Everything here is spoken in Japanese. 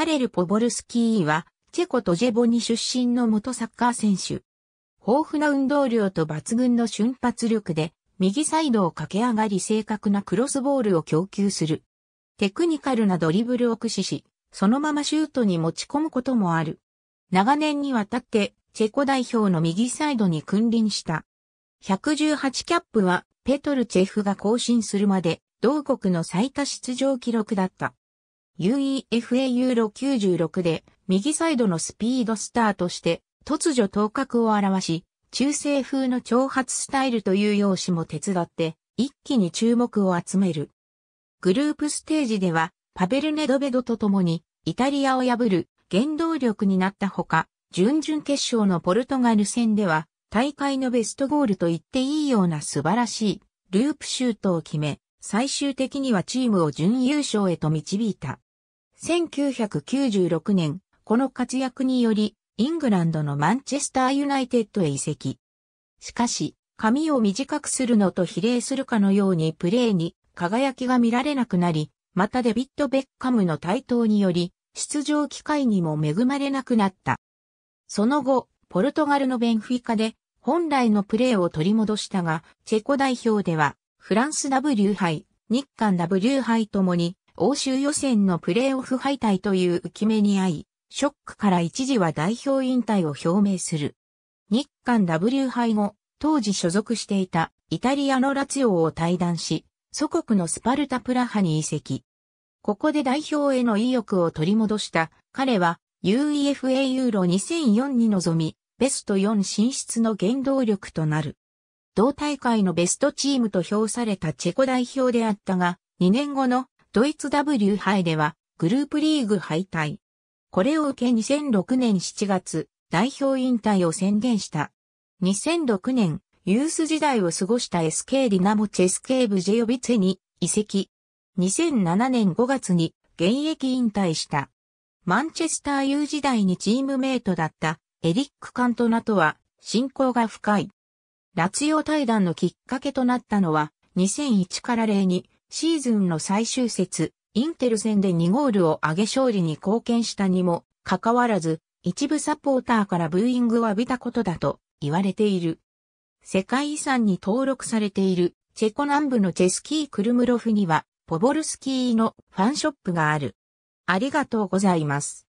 ハレル・ポボルスキーは、チェコとジェボニ出身の元サッカー選手。豊富な運動量と抜群の瞬発力で、右サイドを駆け上がり正確なクロスボールを供給する。テクニカルなドリブルを駆使し、そのままシュートに持ち込むこともある。長年にわたって、チェコ代表の右サイドに君臨した。118キャップは、ペトルチェフが更新するまで、同国の最多出場記録だった。UEFA ユーロ96で右サイドのスピードスターとして突如頭角を表し、中世風の挑発スタイルという用紙も手伝って一気に注目を集める。グループステージではパベル・ネドベドと共にイタリアを破る原動力になったほか、準々決勝のポルトガル戦では大会のベストゴールと言っていいような素晴らしいループシュートを決め、最終的にはチームを準優勝へと導いた。1996年、この活躍により、イングランドのマンチェスターユナイテッドへ移籍。しかし、髪を短くするのと比例するかのようにプレーに輝きが見られなくなり、またデビッド・ベッカムの台頭により、出場機会にも恵まれなくなった。その後、ポルトガルのベンフィカで本来のプレーを取り戻したが、チェコ代表ではフランス W 杯、日韓 W 杯ともに欧州予選のプレーオフ敗退という浮き目に遭い、ショックから一時は代表引退を表明する。日韓 W 杯後、当時所属していたイタリアのラツィオを退団し、祖国のスパルタプラハに移籍。ここで代表への意欲を取り戻した彼は UEFA ユーロ2004に臨み、ベスト4進出の原動力となる。同大会のベストチームと評されたチェコ代表であったが、2年後のドイツ W 杯ではグループリーグ敗退。これを受け2006年7月、代表引退を宣言した。2006年、ユース時代を過ごした SK リナモチェスケーブジェヨビツェに移籍。2007年5月に現役引退した。マンチェスター U 時代にチームメイトだったエリック・カントナとは親交が深い。ラツヨ対談のきっかけとなったのは2001から0にシーズンの最終節、インテル戦で2ゴールを挙げ勝利に貢献したにも、かかわらず、一部サポーターからブーイングを浴びたことだと言われている。世界遺産に登録されているチェコ南部のチェスキー・クルムロフには、ポボルスキーのファンショップがある。ありがとうございます。